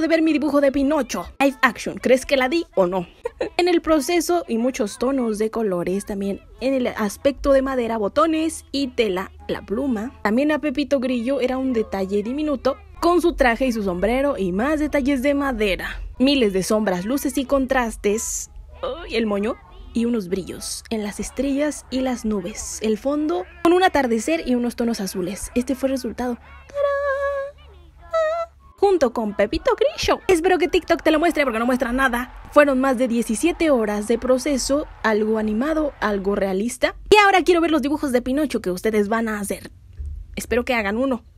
de ver mi dibujo de Pinocho. Live action, ¿crees que la di o no? en el proceso y muchos tonos de colores también en el aspecto de madera, botones y tela, la pluma. También a Pepito Grillo era un detalle diminuto con su traje y su sombrero y más detalles de madera. Miles de sombras, luces y contrastes. el moño y unos brillos en las estrellas y las nubes. El fondo con un atardecer y unos tonos azules. Este fue el resultado junto con Pepito Grillo. Espero que TikTok te lo muestre porque no muestra nada. Fueron más de 17 horas de proceso, algo animado, algo realista. Y ahora quiero ver los dibujos de Pinocho que ustedes van a hacer. Espero que hagan uno.